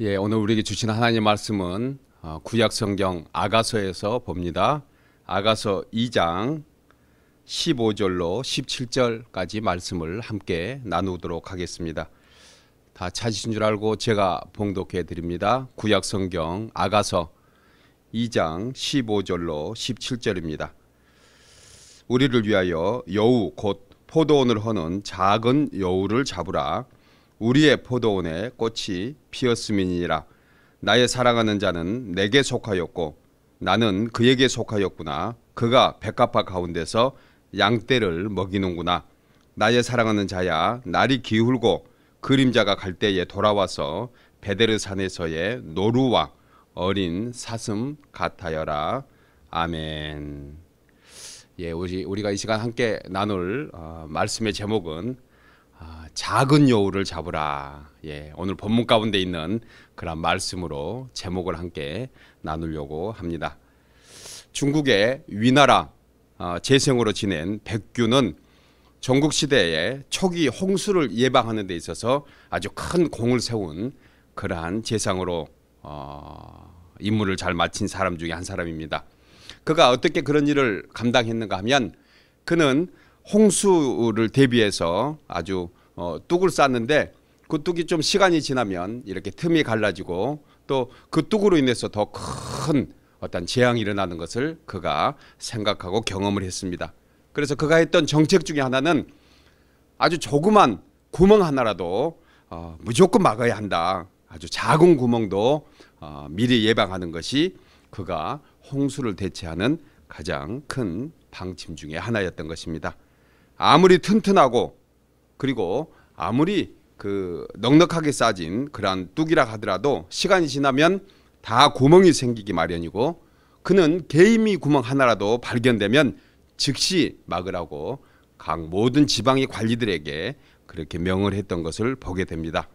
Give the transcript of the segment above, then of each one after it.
예, 오늘 우리에게 주신 하나님 말씀은 어, 구약 성경 아가서에서 봅니다. 아가서 2장 15절로 17절까지 말씀을 함께 나누도록 하겠습니다. 다 찾으신 줄 알고 제가 봉독해 드립니다. 구약 성경 아가서 2장 15절로 17절입니다. 우리를 위하여 여우 곧 포도원을 허는 작은 여우를 잡으라 우리의 포도원에 꽃이 피었음이니라 나의 사랑하는 자는 내게 속하였고 나는 그에게 속하였구나 그가 백합화 가운데서 양떼를 먹이는구나 나의 사랑하는 자야 날이 기울고 그림자가 갈 때에 돌아와서 베데르 산에서의 노루와 어린 사슴 같아여라 아멘. 예, 우리 우리가 이 시간 함께 나눌 어, 말씀의 제목은 아, 작은 여우를 잡으라. 예, 오늘 본문 가운데 있는 그런 말씀으로 제목을 함께 나누려고 합니다. 중국의 위나라 어, 재생으로 지낸 백규는 전국 시대에 초기 홍수를 예방하는 데 있어서 아주 큰 공을 세운 그러한 재상으로 어, 임무를 잘 마친 사람 중에 한 사람입니다. 그가 어떻게 그런 일을 감당했는가 하면 그는 홍수를 대비해서 아주 어, 뚝을 쌓는데그 뚝이 좀 시간이 지나면 이렇게 틈이 갈라지고 또 그 뚝으로 인해서 더 큰 어떤 재앙이 일어나는 것을 그가 생각하고 경험을 했습니다. 그래서 그가 했던 정책 중에 하나는 아주 조그만 구멍 하나라도 어, 무조건 막아야 한다. 아주 작은 구멍도 어, 미리 예방하는 것이 그가 홍수를 대체하는 가장 큰 방침 중의 하나였던 것입니다. 아무리 튼튼하고 그리고 아무리 그 넉넉하게 싸진 그러한 뚝이라 하더라도 시간이 지나면 다 구멍이 생기기 마련이고 그는 개임이 구멍 하나라도 발견되면 즉시 막으라고 각 모든 지방의 관리들에게 그렇게 명을 했던 것을 보게 됩니다.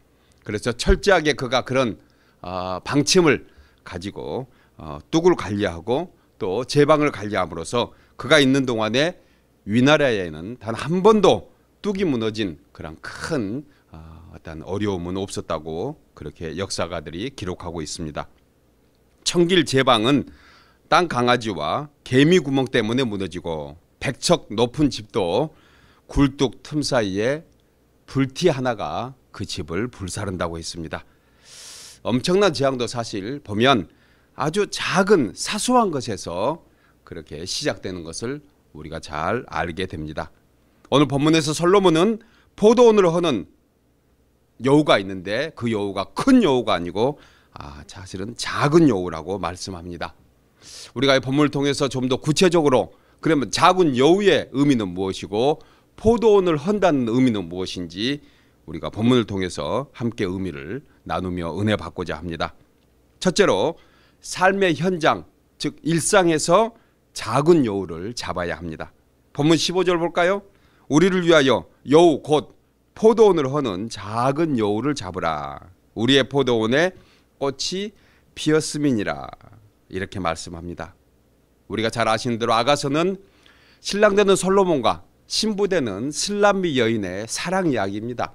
그래서 철저하게 그가 그런 어, 방침을 가지고 어, 뚝을 관리하고 또 제방을 관리함으로써 그가 있는 동안에 위나라에는 단 한 번도 뚝이 무너진 그런 큰 어, 어떤 어려움은 없었다고 그렇게 역사가들이 기록하고 있습니다. 청길 제방은 땅 강아지와 개미 구멍 때문에 무너지고 백척 높은 집도 굴뚝 틈 사이에 불티 하나가 그 집을 불사른다고 했습니다. 엄청난 재앙도 사실 보면 아주 작은 사소한 것에서 그렇게 시작되는 것을 우리가 잘 알게 됩니다. 오늘 본문에서 솔로몬은 포도원을 허는 여우가 있는데 그 여우가 큰 여우가 아니고 아, 사실은 작은 여우라고 말씀합니다. 우리가 이 본문을 통해서 좀 더 구체적으로 그러면 작은 여우의 의미는 무엇이고 포도원을 헌다는 의미는 무엇인지 우리가 본문을 통해서 함께 의미를 나누며 은혜 받고자 합니다. 첫째로 삶의 현장 즉 일상에서 작은 여우를 잡아야 합니다. 본문 15절 볼까요? 우리를 위하여 여우 곧 포도원을 허는 작은 여우를 잡으라. 우리의 포도원에 꽃이 피었음이니라. 이렇게 말씀합니다. 우리가 잘 아시는 대로 아가서는 신랑되는 솔로몬과 신부되는 슬람미 여인의 사랑 이야기입니다.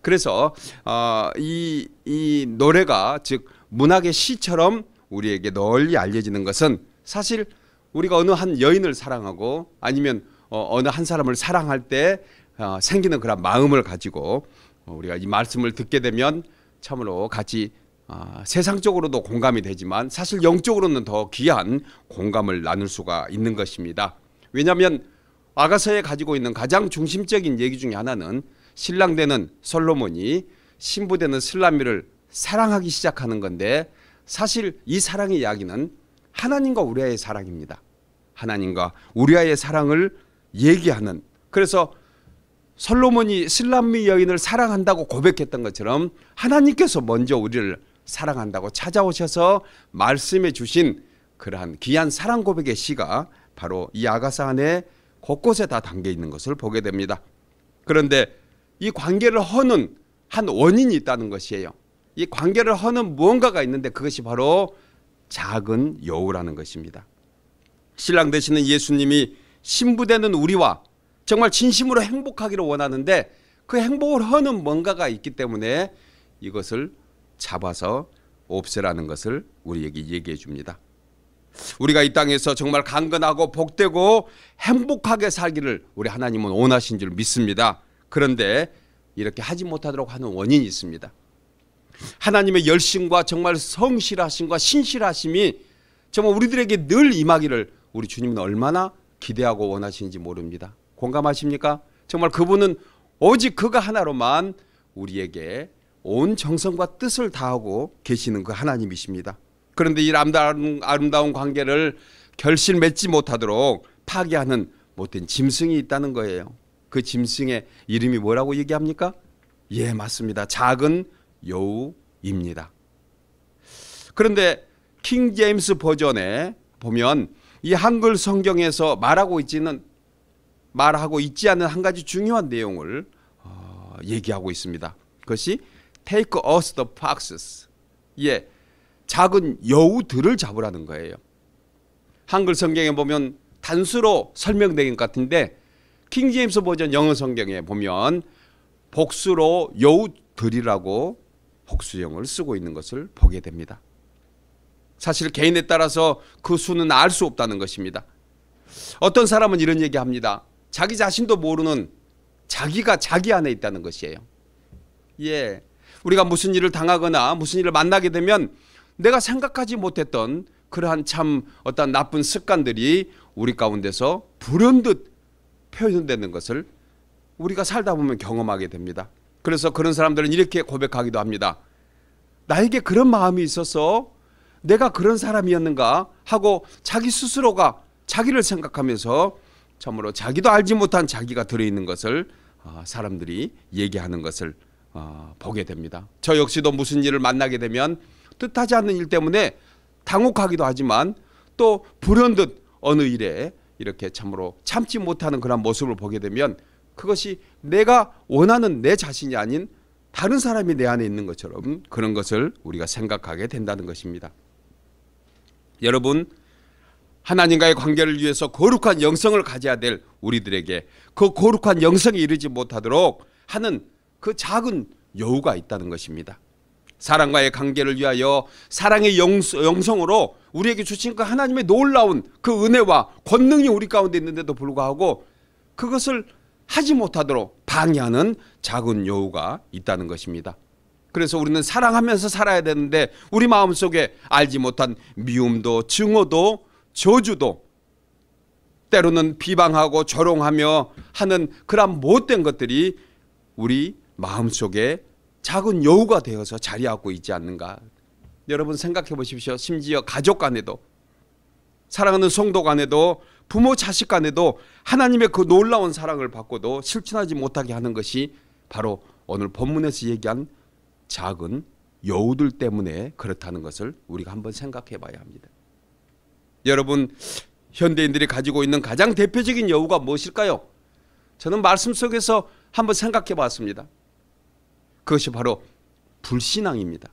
그래서 어, 이, 이 노래가 즉 문학의 시처럼 우리에게 널리 알려지는 것은 사실 우리가 어느 한 여인을 사랑하고 아니면 어, 어느 한 사람을 사랑할 때 어, 생기는 그런 마음을 가지고 어, 우리가 이 말씀을 듣게 되면 참으로 같이 아, 세상적으로도 공감이 되지만 사실 영적으로는 더 귀한 공감을 나눌 수가 있는 것입니다. 왜냐하면 아가서에 가지고 있는 가장 중심적인 얘기 중에 하나는 신랑 되는 솔로몬이 신부 되는 슬라미를 사랑하기 시작하는 건데 사실 이 사랑의 이야기는 하나님과 우리아이의 사랑입니다. 하나님과 우리와의 사랑을 얘기하는 그래서 솔로몬이 슬람미 여인을 사랑한다고 고백했던 것처럼 하나님께서 먼저 우리를 사랑한다고 찾아오셔서 말씀해 주신 그러한 귀한 사랑 고백의 시가 바로 이 아가사 안에 곳곳에 다 담겨 있는 것을 보게 됩니다. 그런데 이 관계를 허는 한 원인이 있다는 것이에요. 이 관계를 허는 무언가가 있는데 그것이 바로 작은 여우라는 것입니다. 신랑 되시는 예수님이 신부되는 우리와 정말 진심으로 행복하기를 원하는데 그 행복을 허는 뭔가가 있기 때문에 이것을 잡아서 없애라는 것을 우리에게 얘기해 줍니다. 우리가 이 땅에서 정말 강건하고 복되고 행복하게 살기를 우리 하나님은 원하신 줄 믿습니다. 그런데 이렇게 하지 못하도록 하는 원인이 있습니다. 하나님의 열심과 정말 성실하심과 신실하심이 정말 우리들에게 늘 임하기를 우리 주님은 얼마나 기대하고 원하시는지 모릅니다. 공감하십니까? 정말 그분은 오직 그가 하나로만 우리에게 온 정성과 뜻을 다하고 계시는 그 하나님이십니다. 그런데 이 아름다운, 아름다운 관계를 결실 맺지 못하도록 파괴하는 못된 짐승이 있다는 거예요. 그 짐승의 이름이 뭐라고 얘기합니까? 예, 맞습니다. 작은 여우입니다. 그런데 킹 제임스 버전에 보면 이 한글 성경에서 말하고 있지는 말하고 있지 않은 한 가지 중요한 내용을 어, 얘기하고 있습니다. 그것이 take us the foxes. 예. 작은 여우들을 잡으라는 거예요. 한글 성경에 보면 단수로 설명된 것 같은데 킹 제임스 버전 영어 성경에 보면 복수로 여우들이라고 복수형을 쓰고 있는 것을 보게 됩니다. 사실 개인에 따라서 그 수는 알 수 없다는 것입니다. 어떤 사람은 이런 얘기 합니다. 자기 자신도 모르는 자기가 자기 안에 있다는 것이에요. 예. 우리가 무슨 일을 당하거나 무슨 일을 만나게 되면 내가 생각하지 못했던 그러한 참 어떤 나쁜 습관들이 우리 가운데서 불현듯 표현되는 것을 우리가 살다 보면 경험하게 됩니다. 그래서 그런 사람들은 이렇게 고백하기도 합니다. 나에게 그런 마음이 있어서 내가 그런 사람이었는가 하고 자기 스스로가 자기를 생각하면서 참으로 자기도 알지 못한 자기가 들어있는 것을 아, 사람들이 얘기하는 것을 아, 보게 됩니다. 저 역시도 무슨 일을 만나게 되면 뜻하지 않는 일 때문에 당혹하기도 하지만 또 불현듯 어느 일에 이렇게 참으로 참지 못하는 그런 모습을 보게 되면 그것이 내가 원하는 내 자신이 아닌 다른 사람이 내 안에 있는 것처럼 그런 것을 우리가 생각하게 된다는 것입니다. 여러분 하나님과의 관계를 위해서 거룩한 영성을 가져야 될 우리들에게 그 거룩한 영성에 이르지 못하도록 하는 그 작은 여우가 있다는 것입니다. 사랑과의 관계를 위하여 사랑의 영성으로 우리에게 주신 그 하나님의 놀라운 그 은혜와 권능이 우리 가운데 있는데도 불구하고 그것을 하지 못하도록 방해하는 작은 요우가 있다는 것입니다. 그래서 우리는 사랑하면서 살아야 되는데 우리 마음속에 알지 못한 미움도 증오도 저주도 때로는 비방하고 조롱하며 하는 그런 못된 것들이 우리 마음속에 작은 여우가 되어서 자리하고 있지 않는가. 여러분 생각해 보십시오. 심지어 가족 간에도 사랑하는 성도 간에도 부모 자식 간에도 하나님의 그 놀라운 사랑을 받고도 실천하지 못하게 하는 것이 바로 오늘 본문에서 얘기한 작은 여우들 때문에 그렇다는 것을 우리가 한번 생각해 봐야 합니다. 여러분 현대인들이 가지고 있는 가장 대표적인 여우가 무엇일까요? 저는 말씀 속에서 한번 생각해 봤습니다. 그것이 바로 불신앙입니다.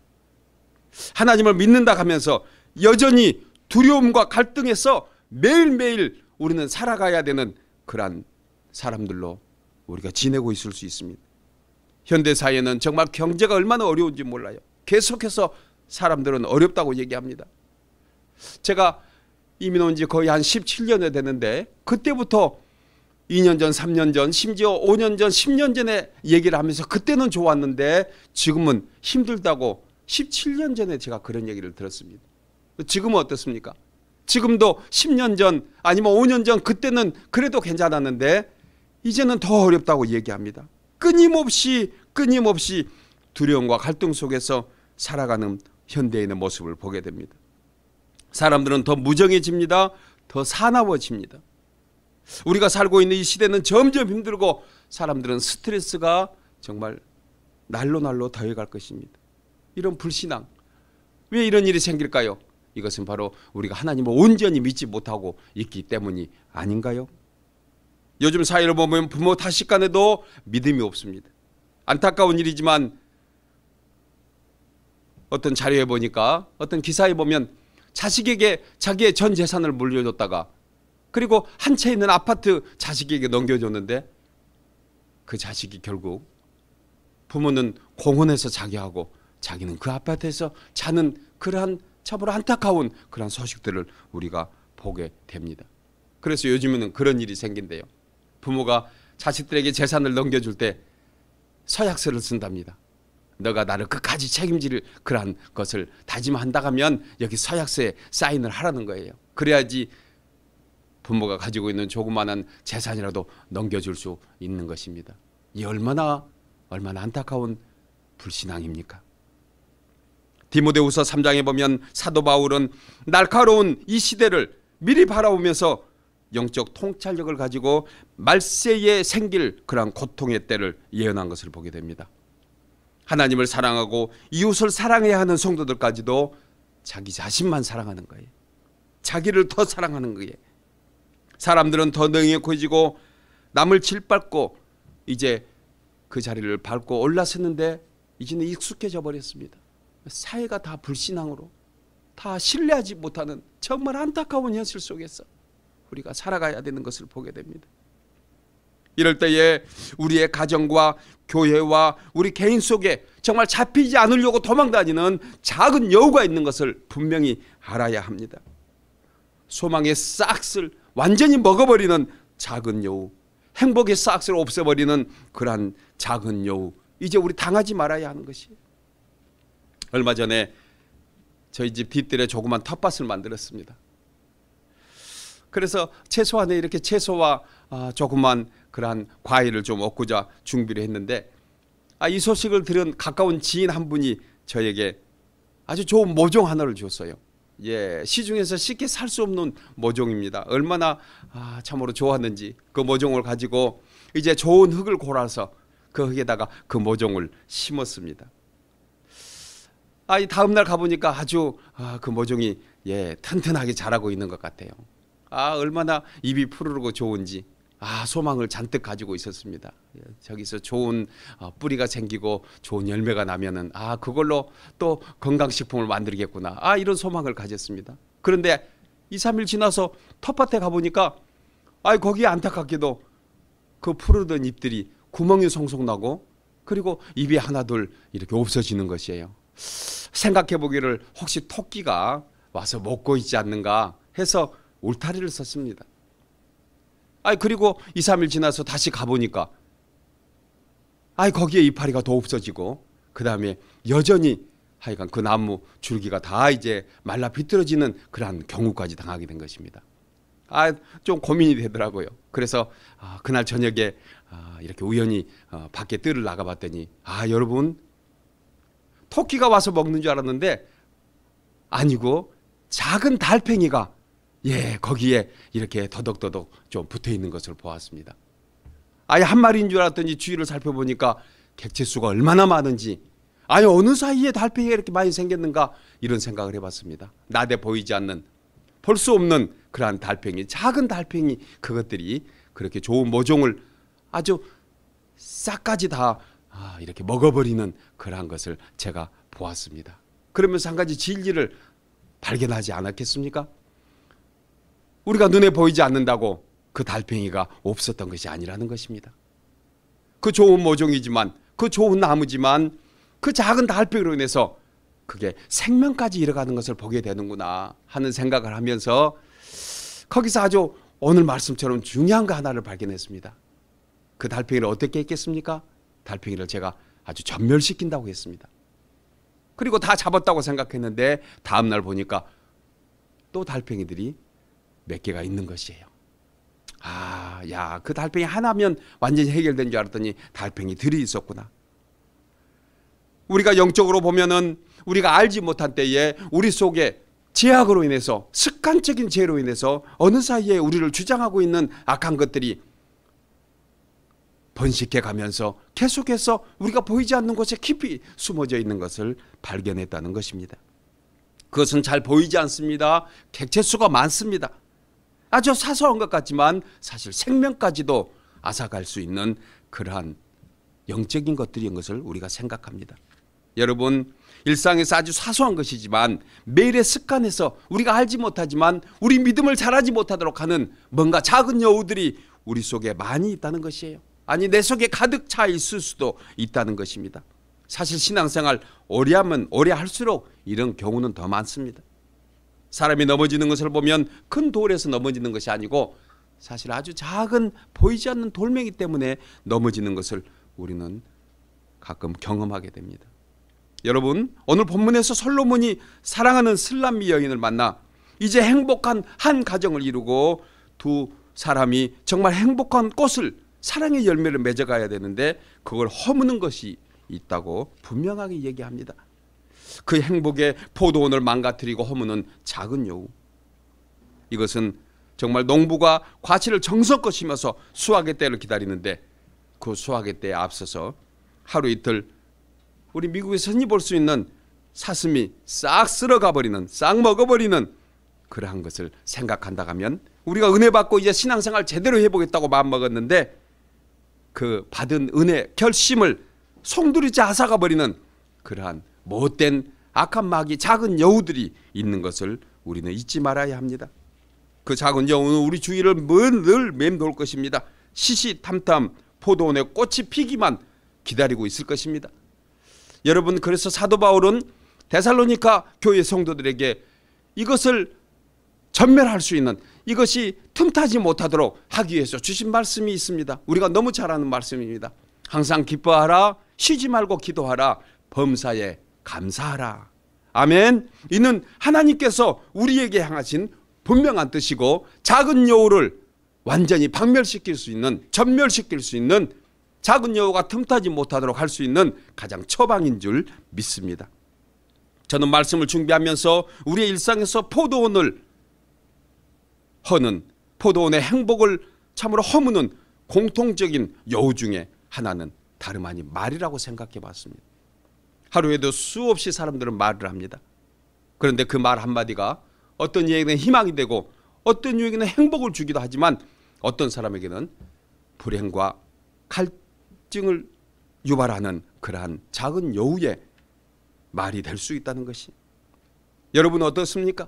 하나님을 믿는다 하면서 여전히 두려움과 갈등에서 매일매일 우리는 살아가야 되는 그런 사람들로 우리가 지내고 있을 수 있습니다. 현대 사회는 정말 경제가 얼마나 어려운지 몰라요. 계속해서 사람들은 어렵다고 얘기합니다. 제가 이민 온 지 거의 한 17년이 되는데 그때부터 2년 전, 3년 전, 심지어 5년 전, 10년 전에 얘기를 하면서 그때는 좋았는데 지금은 힘들다고 17년 전에 제가 그런 얘기를 들었습니다. 지금은 어떻습니까? 지금도 10년 전 아니면 5년 전 그때는 그래도 괜찮았는데 이제는 더 어렵다고 얘기합니다. 끊임없이 끊임없이 두려움과 갈등 속에서 살아가는 현대인의 모습을 보게 됩니다. 사람들은 더 무정해집니다. 더 사나워집니다. 우리가 살고 있는 이 시대는 점점 힘들고 사람들은 스트레스가 정말 날로 날로 더해갈 것입니다. 이런 불신앙. 왜 이런 일이 생길까요? 이것은 바로 우리가 하나님을 온전히 믿지 못하고 있기 때문이 아닌가요? 요즘 사회를 보면 부모 자식 간에도 믿음이 없습니다. 안타까운 일이지만 어떤 자료에 보니까 어떤 기사에 보면 자식에게 자기의 전 재산을 물려줬다가 그리고 한 채 있는 아파트 자식에게 넘겨줬는데 그 자식이 결국 부모는 공원에서 자게 하고 자기는 그 아파트에서 자는 그러한 참으로 안타까운 그런 소식들을 우리가 보게 됩니다. 그래서 요즘에는 그런 일이 생긴대요. 부모가 자식들에게 재산을 넘겨줄 때 서약서를 쓴답니다. 너가 나를 끝까지 책임질 그러 것을 다짐한다면 여기 서약서에 사인을 하라는 거예요. 그래야지 부모가 가지고 있는 조그마한 재산이라도 넘겨줄 수 있는 것입니다. 이 얼마나 얼마나 안타까운 불신앙입니까? 디모데후서 3장에 보면 사도 바울은 날카로운 이 시대를 미리 바라보면서 영적 통찰력을 가지고 말세에 생길 그러한 고통의 때를 예언한 것을 보게 됩니다. 하나님을 사랑하고 이웃을 사랑해야 하는 성도들까지도 자기 자신만 사랑하는 거예요. 자기를 더 사랑하는 거예요. 사람들은 더 능력해지고 남을 질밟고 이제 그 자리를 밟고 올라섰는데 이제는 익숙해져 버렸습니다. 사회가 다 불신앙으로 다 신뢰하지 못하는 정말 안타까운 현실 속에서 우리가 살아가야 되는 것을 보게 됩니다. 이럴 때에 우리의 가정과 교회와 우리 개인 속에 정말 잡히지 않으려고 도망다니는 작은 여우가 있는 것을 분명히 알아야 합니다. 소망의 싹을 완전히 먹어버리는 작은 여우, 행복의 싹을 없애버리는 그러한 작은 여우. 이제 우리 당하지 말아야 하는 것이에요. 얼마 전에 저희 집 뒷뜰에 조그만 텃밭을 만들었습니다. 그래서 채소안에 이렇게 채소와 아, 조그만 그러한 과일을 좀 얻고자 준비를 했는데 아, 이 소식을 들은 가까운 지인 한 분이 저에게 아주 좋은 모종 하나를 줬어요. 예, 시중에서 쉽게 살 수 없는 모종입니다. 얼마나 아, 참으로 좋았는지 그 모종을 가지고 이제 좋은 흙을 골아서 그 흙에다가 그 모종을 심었습니다. 아, 이 다음 날 가보니까 아주 아, 그 모종이 예 튼튼하게 자라고 있는 것 같아요. 아 얼마나 입이 푸르르고 좋은지 아 소망을 잔뜩 가지고 있었습니다. 예, 저기서 좋은 어, 뿌리가 생기고 좋은 열매가 나면은 아 그걸로 또 건강식품을 만들겠구나. 아 이런 소망을 가졌습니다. 그런데 2, 3일 지나서 텃밭에 가보니까 아이 거기 안타깝게도 그 푸르던 잎들이 구멍이 송송 나고 그리고 입이 하나 둘 이렇게 없어지는 것이에요. 생각해 보기를 혹시 토끼가 와서 먹고 있지 않는가 해서 울타리를 썼습니다. 아이 그리고 2, 3일 지나서 다시 가보니까 아이 거기에 이파리가 더 없어지고 그 다음에 여전히 하여간 그 나무 줄기가 다 이제 말라 비틀어지는 그러한 경우까지 당하게 된 것입니다. 아, 좀 고민이 되더라고요. 그래서 아, 그날 저녁에 아, 이렇게 우연히 어, 밖에 뜰을 나가봤더니 아 여러분 토끼가 와서 먹는 줄 알았는데 아니고 작은 달팽이가 예, 거기에 이렇게 더덕더덕 좀 붙어 있는 것을 보았습니다. 아예 한 마리인 줄 알았더니 주위를 살펴보니까 객체수가 얼마나 많은지 아예 어느 사이에 달팽이가 이렇게 많이 생겼는가 이런 생각을 해봤습니다. 나대 보이지 않는 볼 수 없는 그러한 달팽이 작은 달팽이 그것들이 그렇게 좋은 모종을 아주 싹까지 다 아, 이렇게 먹어버리는 그러한 것을 제가 보았습니다. 그러면서 한 가지 진리를 발견하지 않았겠습니까? 우리가 눈에 보이지 않는다고 그 달팽이가 없었던 것이 아니라는 것입니다. 그 좋은 모종이지만 그 좋은 나무지만 그 작은 달팽이로 인해서 그게 생명까지 이어가는 것을 보게 되는구나 하는 생각을 하면서 거기서 아주 오늘 말씀처럼 중요한 거 하나를 발견했습니다. 그 달팽이를 어떻게 했겠습니까? 달팽이를 제가 아주 전멸시킨다고 했습니다. 그리고 다 잡았다고 생각했는데 다음 날 보니까 또 달팽이들이 몇 개가 있는 것이에요. 아, 야, 그 달팽이 하나면 완전히 해결된 줄 알았더니 달팽이들이 있었구나. 우리가 영적으로 보면은 우리가 알지 못한 때에 우리 속에 제약으로 인해서 습관적인 죄로 인해서 어느 사이에 우리를 주장하고 있는 악한 것들이 번식해 가면서 계속해서 우리가 보이지 않는 곳에 깊이 숨어져 있는 것을 발견했다는 것입니다. 그것은 잘 보이지 않습니다. 객체수가 많습니다. 아주 사소한 것 같지만 사실 생명까지도 앗아갈 수 있는 그러한 영적인 것들인 것을 우리가 생각합니다. 여러분 일상에서 아주 사소한 것이지만 매일의 습관에서 우리가 알지 못하지만 우리 믿음을 잘하지 못하도록 하는 뭔가 작은 여우들이 우리 속에 많이 있다는 것이에요. 아니 내 속에 가득 차 있을 수도 있다는 것입니다. 사실 신앙생활 오래 하면 오래 할수록 이런 경우는 더 많습니다. 사람이 넘어지는 것을 보면 큰 돌에서 넘어지는 것이 아니고 사실 아주 작은 보이지 않는 돌멩이 때문에 넘어지는 것을 우리는 가끔 경험하게 됩니다. 여러분 오늘 본문에서 솔로몬이 사랑하는 슬람미 여인을 만나 이제 행복한 한 가정을 이루고 두 사람이 정말 행복한 꽃을 사랑의 열매를 맺어가야 되는데 그걸 허무는 것이 있다고 분명하게 얘기합니다. 그 행복의 포도원을 망가뜨리고 허무는 작은 요우. 이것은 정말 농부가 과실을 정성껏 심어서 수확의 때를 기다리는데 그 수확의 때에 앞서서 하루 이틀 우리 미국에서 흔히 볼수 있는 사슴이 싹 쓸어가 버리는 싹 먹어버리는 그러한 것을 생각한다 하면 우리가 은혜 받고 이제 신앙생활 제대로 해보겠다고 마음먹었는데 그 받은 은혜 결심을 송두리째 앗아가 버리는 그러한 못된 악한 마귀 작은 여우들이 있는 것을 우리는 잊지 말아야 합니다. 그 작은 여우는 우리 주위를 늘 맴돌 것입니다. 시시탐탐 포도원의 꽃이 피기만 기다리고 있을 것입니다. 여러분 그래서 사도 바울은 데살로니카 교회 성도들에게 이것을 전멸할 수 있는 이것이 틈타지 못하도록 하기 위해서 주신 말씀이 있습니다. 우리가 너무 잘 아는 말씀입니다. 항상 기뻐하라, 쉬지 말고 기도하라, 범사에 감사하라. 아멘. 이는 하나님께서 우리에게 향하신 분명한 뜻이고 작은 여우를 완전히 박멸시킬 수 있는 전멸시킬 수 있는 작은 여우가 틈타지 못하도록 할 수 있는 가장 처방인 줄 믿습니다. 저는 말씀을 준비하면서 우리의 일상에서 포도원을 허는 포도원의 행복을 참으로 허무는 공통적인 여우 중에 하나는 다름 아닌 말이라고 생각해 봤습니다. 하루에도 수없이 사람들은 말을 합니다. 그런데 그 말 한마디가 어떤 이에게는 희망이 되고 어떤 이에게는 행복을 주기도 하지만 어떤 사람에게는 불행과 갈증을 유발하는 그러한 작은 여우의 말이 될 수 있다는 것이 여러분 어떻습니까?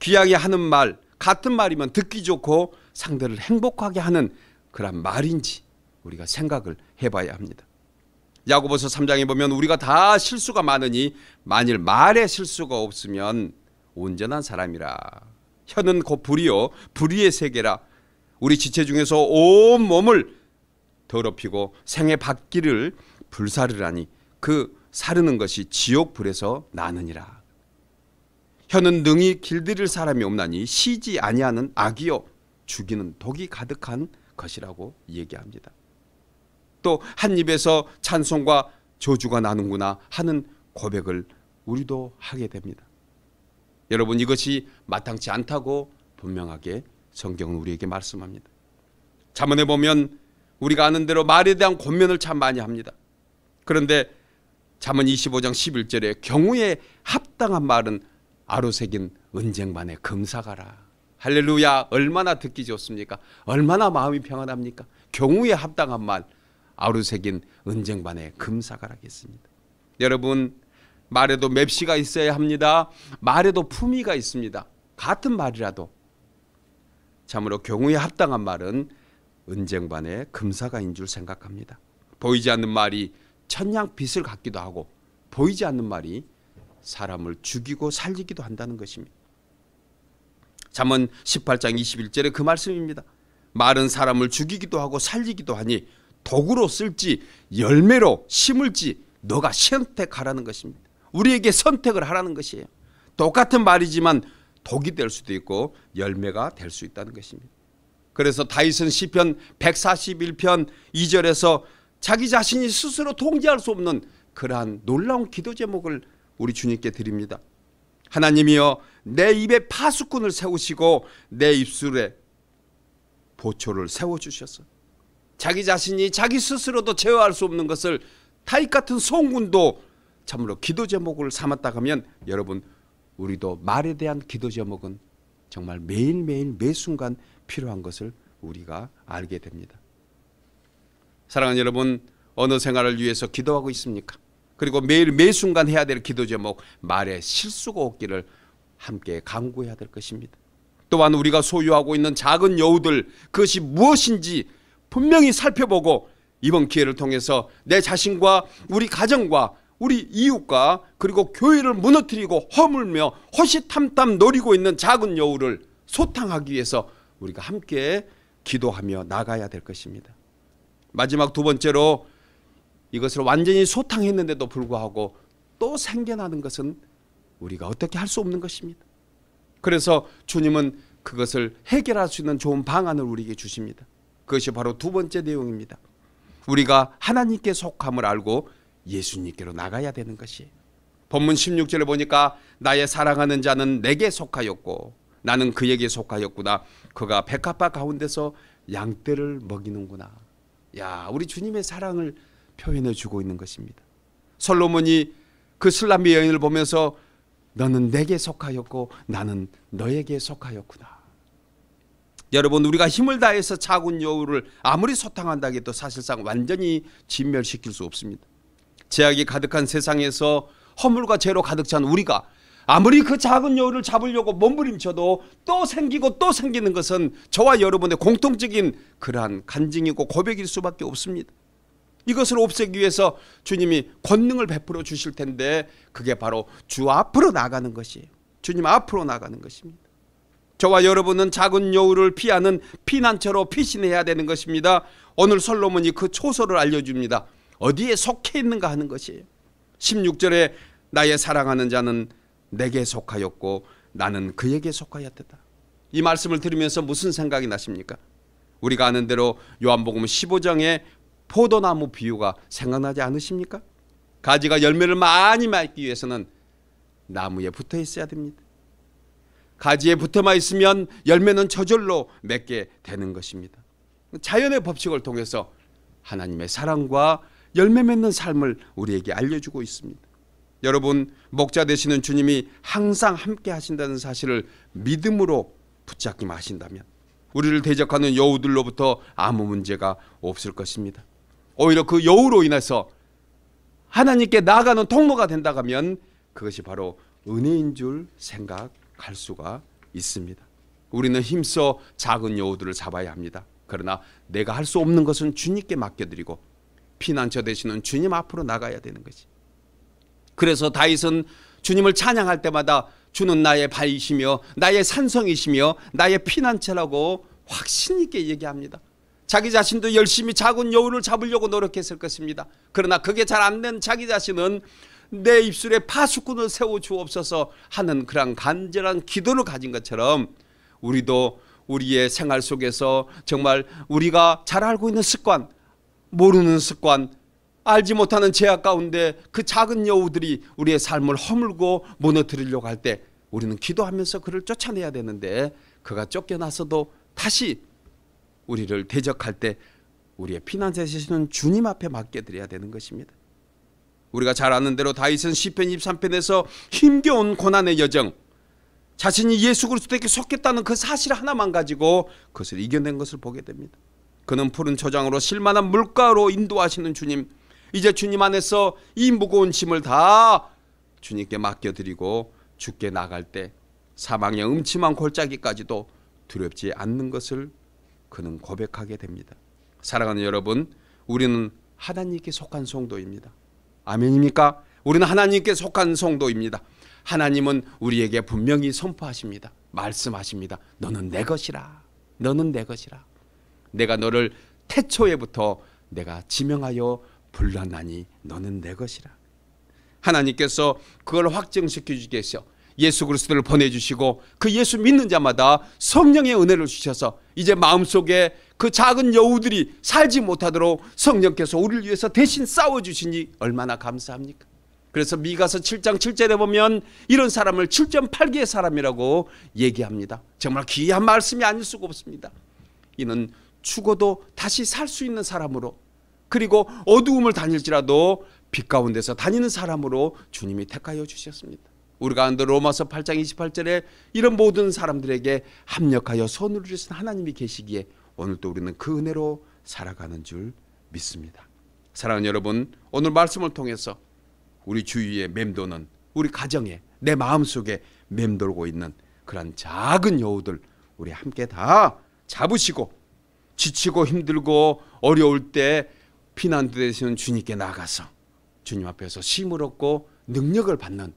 귀하게 하는 말 같은 말이면 듣기 좋고 상대를 행복하게 하는 그런 말인지 우리가 생각을 해봐야 합니다. 야고보서 3장에 보면 우리가 다 실수가 많으니 만일 말에 실수가 없으면 온전한 사람이라. 혀는 곧 불이요 불의의 세계라. 우리 지체 중에서 온 몸을 더럽히고 생의 밭길을 불사르라니 그 사르는 것이 지옥 불에서 나느니라. 혀는 능히 길들일 사람이 없나니 시지 아니하는 악이요 죽이는 독이 가득한 것이라고 얘기합니다. 또 한 입에서 찬송과 저주가 나는구나 하는 고백을 우리도 하게 됩니다. 여러분 이것이 마땅치 않다고 분명하게 성경은 우리에게 말씀합니다. 자문에 보면 우리가 아는 대로 말에 대한 권면을 참 많이 합니다. 그런데 자문 25장 11절에 경우에 합당한 말은 아로새긴 은쟁반에 금사가라. 할렐루야 얼마나 듣기 좋습니까? 얼마나 마음이 평안합니까? 경우에 합당한 말 아로새긴 은쟁반에 금사가라겠습니다. 여러분 말에도 맵시가 있어야 합니다. 말에도 품위가 있습니다. 같은 말이라도 참으로 경우에 합당한 말은 은쟁반에 금사가인 줄 생각합니다. 보이지 않는 말이 천냥 빛을 갖기도 하고 보이지 않는 말이 사람을 죽이고 살리기도 한다는 것입니다. 잠언 18장 21절에 그 말씀입니다. 마른 사람을 죽이기도 하고 살리기도 하니 독으로 쓸지 열매로 심을지 너가 선택하라는 것입니다. 우리에게 선택을 하라는 것이에요. 똑같은 말이지만 독이 될 수도 있고 열매가 될 수 있다는 것입니다. 그래서 다윗은 시편 141편 2절에서 자기 자신이 스스로 통제할 수 없는 그러한 놀라운 기도 제목을 우리 주님께 드립니다. 하나님이여 내 입에 파수꾼을 세우시고 내 입술에 보초를 세워주셨어. 자기 자신이 자기 스스로도 제어할 수 없는 것을 타입 같은 소군도 참으로 기도 제목을 삼았다 하면 여러분 우리도 말에 대한 기도 제목은 정말 매일매일 매 순간 필요한 것을 우리가 알게 됩니다. 사랑하는 여러분 어느 생활을 위해서 기도하고 있습니까? 그리고 매일 매 순간 해야 될 기도 제목 말에 실수가 없기를 함께 강구해야 될 것입니다. 또한 우리가 소유하고 있는 작은 여우들 그것이 무엇인지 분명히 살펴보고 이번 기회를 통해서 내 자신과 우리 가정과 우리 이웃과 그리고 교회를 무너뜨리고 허물며 허시탐탐 노리고 있는 작은 여우를 소탕하기 위해서 우리가 함께 기도하며 나가야 될 것입니다. 마지막 두 번째로 이것을 완전히 소탕했는데도 불구하고 또 생겨나는 것은 우리가 어떻게 할 수 없는 것입니다. 그래서 주님은 그것을 해결할 수 있는 좋은 방안을 우리에게 주십니다. 그것이 바로 두 번째 내용입니다. 우리가 하나님께 속함을 알고 예수님께로 나가야 되는 것이 본문 16절을 보니까 나의 사랑하는 자는 내게 속하였고 나는 그에게 속하였구나. 그가 백합바 가운데서 양떼를 먹이는구나. 야, 우리 주님의 사랑을 표현해 주고 있는 것입니다. 솔로몬이 그 슬람의 여인을 보면서 너는 내게 속하였고 나는 너에게 속하였구나. 여러분 우리가 힘을 다해서 작은 여우를 아무리 소탕한다 해도 사실상 완전히 진멸시킬 수 없습니다. 제약이 가득한 세상에서 허물과 죄로 가득 찬 우리가 아무리 그 작은 여우를 잡으려고 몸부림쳐도 또 생기고 또 생기는 것은 저와 여러분의 공통적인 그러한 간증이고 고백일 수밖에 없습니다. 이것을 없애기 위해서 주님이 권능을 베풀어 주실 텐데 그게 바로 주 앞으로 나가는 것이에요. 주님 앞으로 나가는 것입니다. 저와 여러분은 작은 여우를 피하는 피난처로 피신해야 되는 것입니다. 오늘 솔로몬이 그 초소를 알려줍니다. 어디에 속해 있는가 하는 것이에요. 16절에 나의 사랑하는 자는 내게 속하였고 나는 그에게 속하였다. 이 말씀을 들으면서 무슨 생각이 나십니까? 우리가 아는 대로 요한복음 15장에 포도나무 비유가 생각나지 않으십니까? 가지가 열매를 많이 맺기 위해서는 나무에 붙어 있어야 됩니다. 가지에 붙어만 있으면 열매는 저절로 맺게 되는 것입니다. 자연의 법칙을 통해서 하나님의 사랑과 열매 맺는 삶을 우리에게 알려주고 있습니다. 여러분 목자 되시는 주님이 항상 함께 하신다는 사실을 믿음으로 붙잡기만 하신다면 우리를 대적하는 여우들로부터 아무 문제가 없을 것입니다. 오히려 그 여우로 인해서 하나님께 나아가는 통로가 된다면 그것이 바로 은혜인 줄 생각할 수가 있습니다. 우리는 힘써 작은 여우들을 잡아야 합니다. 그러나 내가 할 수 없는 것은 주님께 맡겨드리고 피난처 되시는 주님 앞으로 나가야 되는 거지. 그래서 다윗은 주님을 찬양할 때마다 주는 나의 발이시며 나의 산성이시며 나의 피난처라고 확신 있게 얘기합니다. 자기 자신도 열심히 작은 여우를 잡으려고 노력했을 것입니다. 그러나 그게 잘 안 된 자기 자신은 내 입술에 파수꾼을 세워 주옵소서 하는 그런 간절한 기도를 가진 것처럼 우리도 우리의 생활 속에서 정말 우리가 잘 알고 있는 습관, 모르는 습관, 알지 못하는 죄악 가운데 그 작은 여우들이 우리의 삶을 허물고 무너뜨리려고 할 때 우리는 기도하면서 그를 쫓아내야 되는데 그가 쫓겨나서도 다시 우리를 대적할 때 우리의 피난세 되시는 주님 앞에 맡겨드려야 되는 것입니다. 우리가 잘 아는 대로 다윗은 시편 23편에서 힘겨운 고난의 여정 자신이 예수 그리스도에게 속했다는 그 사실 하나만 가지고 그것을 이겨낸 것을 보게 됩니다. 그는 푸른 초장으로 실만한 물가로 인도하시는 주님 이제 주님 안에서 이 무거운 짐을 다 주님께 맡겨드리고 죽게 나갈 때 사망의 음침한 골짜기까지도 두렵지 않는 것을 그는 고백하게 됩니다. 사랑하는 여러분, 우리는 하나님께 속한 성도입니다. 아멘입니까? 우리는 하나님께 속한 성도입니다. 하나님은 우리에게 분명히 선포하십니다. 말씀하십니다. 너는 내 것이라. 너는 내 것이라. 내가 너를 태초에부터 내가 지명하여 불렀나니 너는 내 것이라. 하나님께서 그걸 확증시켜 주겠어. 예수 그리스도를 보내주시고 그 예수 믿는 자마다 성령의 은혜를 주셔서 이제 마음속에 그 작은 여우들이 살지 못하도록 성령께서 우리를 위해서 대신 싸워주시니 얼마나 감사합니까? 그래서 미가서 7장 7절에 보면 이런 사람을 7.8개의 사람이라고 얘기합니다. 정말 귀한 말씀이 아닐 수가 없습니다. 이는 죽어도 다시 살 수 있는 사람으로 그리고 어두움을 다닐지라도 빛 가운데서 다니는 사람으로 주님이 택하여 주셨습니다. 우리가 운데 로마서 8장 28절에 이런 모든 사람들에게 합력하여 선을 주신 하나님이 계시기에 오늘도 우리는 그 은혜로 살아가는 줄 믿습니다. 사랑하는 여러분, 오늘 말씀을 통해서 우리 주위에 맴도는 우리 가정에 내 마음속에 맴돌고 있는 그런 작은 여우들 우리 함께 다 잡으시고 지치고 힘들고 어려울 때 피난 되시는 주님께 나가서 주님 앞에서 힘을 얻고 능력을 받는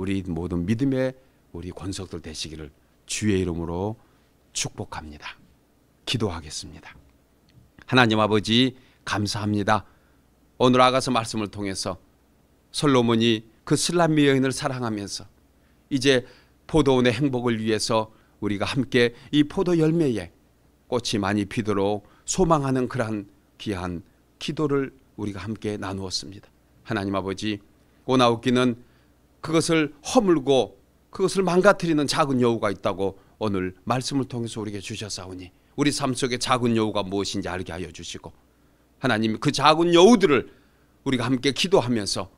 우리 모든 믿음의 우리 권석들 되시기를 주의 이름으로 축복합니다. 기도하겠습니다. 하나님 아버지 감사합니다. 오늘 아가서 말씀을 통해서 솔로몬이 그 슬람미 여인을 사랑하면서 이제 포도원의 행복을 위해서 우리가 함께 이 포도 열매에 꽃이 많이 피도록 소망하는 그러한 귀한 기도를 우리가 함께 나누었습니다. 하나님 아버지 오나우기는 그것을 허물고 그것을 망가뜨리는 작은 여우가 있다고 오늘 말씀을 통해서 우리에게 주셨사오니 우리 삶 속에 작은 여우가 무엇인지 알게 하여 주시고 하나님 그 작은 여우들을 우리가 함께 기도하면서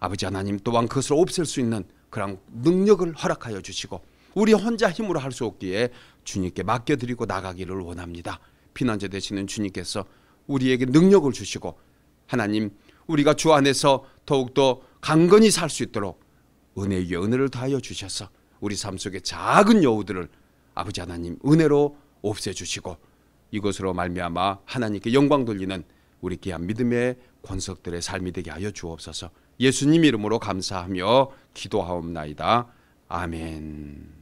아버지 하나님 또한 그것을 없앨 수 있는 그런 능력을 허락하여 주시고 우리 혼자 힘으로 할 수 없기에 주님께 맡겨드리고 나가기를 원합니다. 피난제 되시는 주님께서 우리에게 능력을 주시고 하나님 우리가 주 안에서 더욱더 강건히 살 수 있도록 은혜의 은혜를 다하여 주셔서 우리 삶 속의 작은 여우들을 아버지 하나님 은혜로 없애 주시고 이것으로 말미암아 하나님께 영광 돌리는 우리 귀한 믿음의 권석들의 삶이 되게 하여 주옵소서. 예수님 이름으로 감사하며 기도하옵나이다. 아멘.